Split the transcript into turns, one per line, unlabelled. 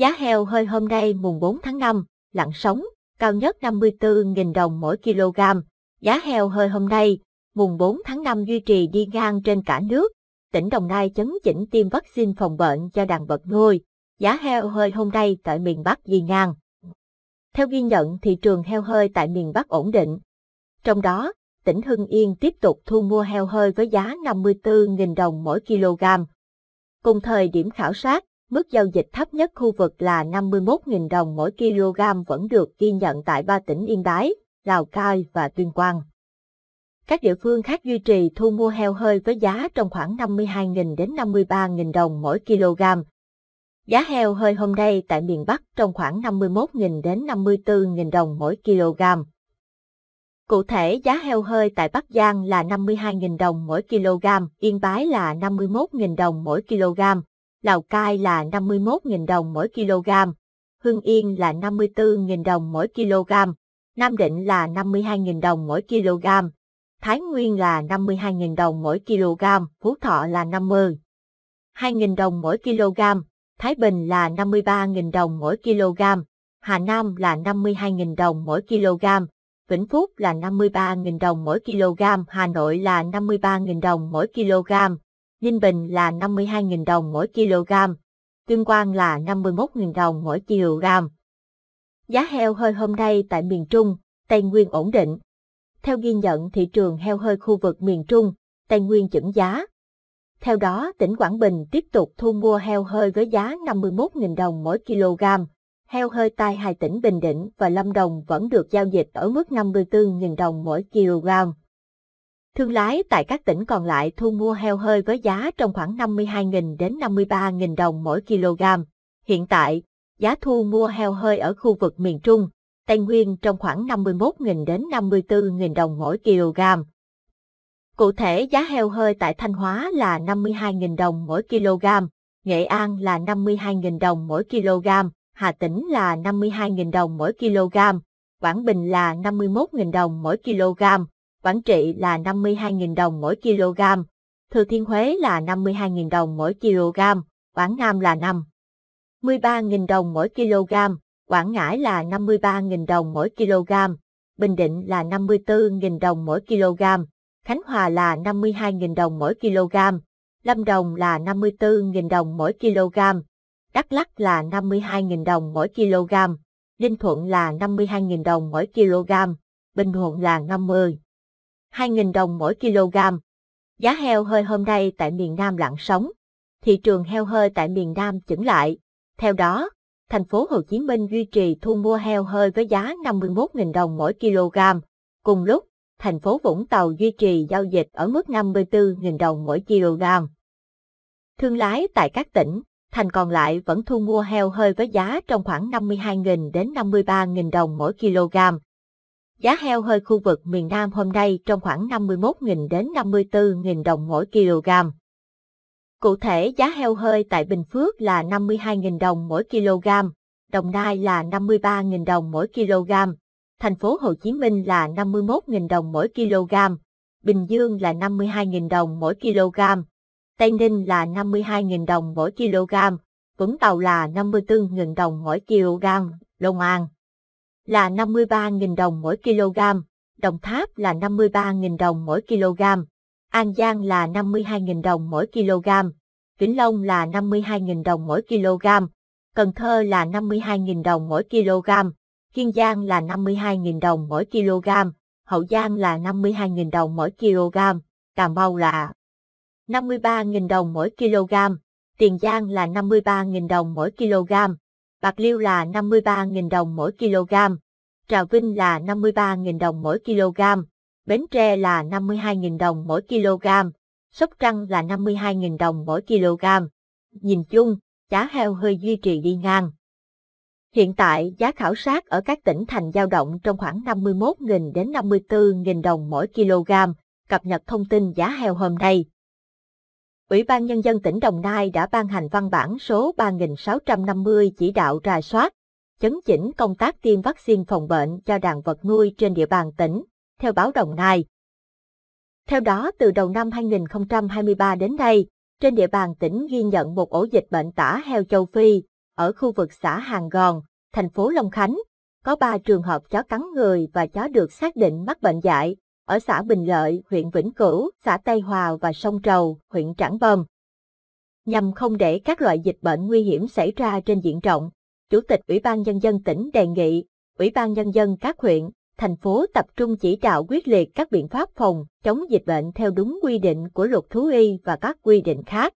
Giá heo hơi hôm nay mùng 4 tháng 5, lặng sóng, cao nhất 54.000 đồng mỗi kg. Giá heo hơi hôm nay, mùng 4 tháng 5 duy trì đi ngang trên cả nước. Tỉnh Đồng Nai chấn chỉnh tiêm vaccine phòng bệnh cho đàn vật nuôi. Giá heo hơi hôm nay tại miền Bắc đi ngang. Theo ghi nhận, thị trường heo hơi tại miền Bắc ổn định. Trong đó, tỉnh Hưng Yên tiếp tục thu mua heo hơi với giá 54.000 đồng mỗi kg. Cùng thời điểm khảo sát, Mức giao dịch thấp nhất khu vực là 51.000 đồng mỗi kg vẫn được ghi nhận tại ba tỉnh Yên Bái, Lào Cai và Tuyên Quang. Các địa phương khác duy trì thu mua heo hơi với giá trong khoảng 52.000 đến 53.000 đồng mỗi kg. Giá heo hơi hôm nay tại miền Bắc trong khoảng 51.000 đến 54.000 đồng mỗi kg. Cụ thể giá heo hơi tại Bắc Giang là 52.000 đồng mỗi kg, Yên Bái là 51.000 đồng mỗi kg, Lào Cai là 51.000 đồng mỗi kg, Hưng Yên là 54.000 đồng mỗi kg, Nam Định là 52.000 đồng mỗi kg, Thái Nguyên là 52.000 đồng mỗi kg, Phú Thọ là 50. 000 đồng mỗi kg, Thái Bình là 53.000 đồng mỗi kg, Hà Nam là 52.000 đồng mỗi kg, Vĩnh Phúc là 53.000 đồng mỗi kg, Hà Nội là 53.000 đồng mỗi kg, Ninh Bình là 52.000 đồng mỗi kg, Tuyên Quang là 51.000 đồng mỗi kg. Giá heo hơi hôm nay tại miền Trung, Tây Nguyên ổn định. Theo ghi nhận thị trường heo hơi khu vực miền Trung, Tây Nguyên chững giá. Theo đó, tỉnh Quảng Bình tiếp tục thu mua heo hơi với giá 51.000 đồng mỗi kg. Heo hơi tại hai tỉnh Bình Định và Lâm Đồng vẫn được giao dịch ở mức 54.000 đồng mỗi kg. Thương lái tại các tỉnh còn lại thu mua heo hơi với giá trong khoảng 52.000 đến 53.000 đồng mỗi kg. Hiện tại, giá thu mua heo hơi ở khu vực miền Trung, Tây Nguyên trong khoảng 51.000 đến 54.000 đồng mỗi kg. Cụ thể giá heo hơi tại Thanh Hóa là 52.000 đồng mỗi kg, Nghệ An là 52.000 đồng mỗi kg, Hà Tĩnh là 52.000 đồng mỗi kg, Quảng Bình là 51.000 đồng mỗi kg, Quảng Trị là 52.000 đồng mỗi kg, Thừa Thiên Huế là 52.000 đồng mỗi kg, Quảng Nam là 5. 13.000 đồng mỗi kg, Quảng Ngãi là 53.000 đồng mỗi kg, Bình Định là 54.000 đồng mỗi kg, Khánh Hòa là 52.000 đồng mỗi kg, Lâm Đồng là 54.000 đồng mỗi kg, Đắk lắc là 52.000 đồng mỗi kg, Ninh Thuận là 52.000 đồng mỗi kg, Bình Thuận là 50. 2.000 đồng mỗi kg. Giá heo hơi hôm nay tại miền Nam lặng sóng, thị trường heo hơi tại miền Nam chững lại. Theo đó, thành phố Hồ Chí Minh duy trì thu mua heo hơi với giá 51.000 đồng mỗi kg. Cùng lúc, thành phố Vũng Tàu duy trì giao dịch ở mức 54.000 đồng mỗi kg. Thương lái tại các tỉnh, thành còn lại vẫn thu mua heo hơi với giá trong khoảng 52.000 đến 53.000 đồng mỗi kg. Giá heo hơi khu vực miền Nam hôm nay trong khoảng 51.000 đến 54.000 đồng mỗi kg. Cụ thể giá heo hơi tại Bình Phước là 52.000 đồng mỗi kg, Đồng Nai là 53.000 đồng mỗi kg, thành phố Hồ Chí Minh là 51.000 đồng mỗi kg, Bình Dương là 52.000 đồng mỗi kg, Tây Ninh là 52.000 đồng mỗi kg, Vũng Tàu là 54.000 đồng mỗi kg, Long An là 53.000 đồng mỗi kg, Đồng Tháp là 53.000 đồng mỗi kg, An Giang là 52.000 đồng mỗi kg, Vĩnh Long là 52.000 đồng mỗi kg, Cần Thơ là 52.000 đồng mỗi kg, Kiên Giang là 52.000 đồng mỗi kg, Hậu Giang là 52.000 đồng mỗi kg, Cà Mau là 53.000 đồng mỗi kg, Tiền Giang là 53.000 đồng mỗi kg, bạc liêu là 53.000 đồng mỗi kg, Trà Vinh là 53.000 đồng mỗi kg, Bến Tre là 52.000 đồng mỗi kg, Sóc Trăng là 52.000 đồng mỗi kg. Nhìn chung, giá heo hơi duy trì đi ngang. Hiện tại, giá khảo sát ở các tỉnh thành dao động trong khoảng 51.000 đến 54.000 đồng mỗi kg, cập nhật thông tin giá heo hôm nay. Ủy ban Nhân dân tỉnh Đồng Nai đã ban hành văn bản số 3650 chỉ đạo rà soát, chấn chỉnh công tác tiêm vaccine phòng bệnh cho đàn vật nuôi trên địa bàn tỉnh, theo báo Đồng Nai. Theo đó, từ đầu năm 2023 đến nay, trên địa bàn tỉnh ghi nhận một ổ dịch bệnh tả heo châu Phi ở khu vực xã Hàng Gòn, thành phố Long Khánh. Có 3 trường hợp chó cắn người và chó được xác định mắc bệnh dại ở xã Bình Lợi, huyện Vĩnh Cửu, xã Tây Hòa và sông Trầu, huyện Trảng Bom. Nhằm không để các loại dịch bệnh nguy hiểm xảy ra trên diện rộng, Chủ tịch Ủy ban Nhân dân tỉnh đề nghị Ủy ban Nhân dân các huyện, thành phố tập trung chỉ đạo quyết liệt các biện pháp phòng chống dịch bệnh theo đúng quy định của luật thú y và các quy định khác.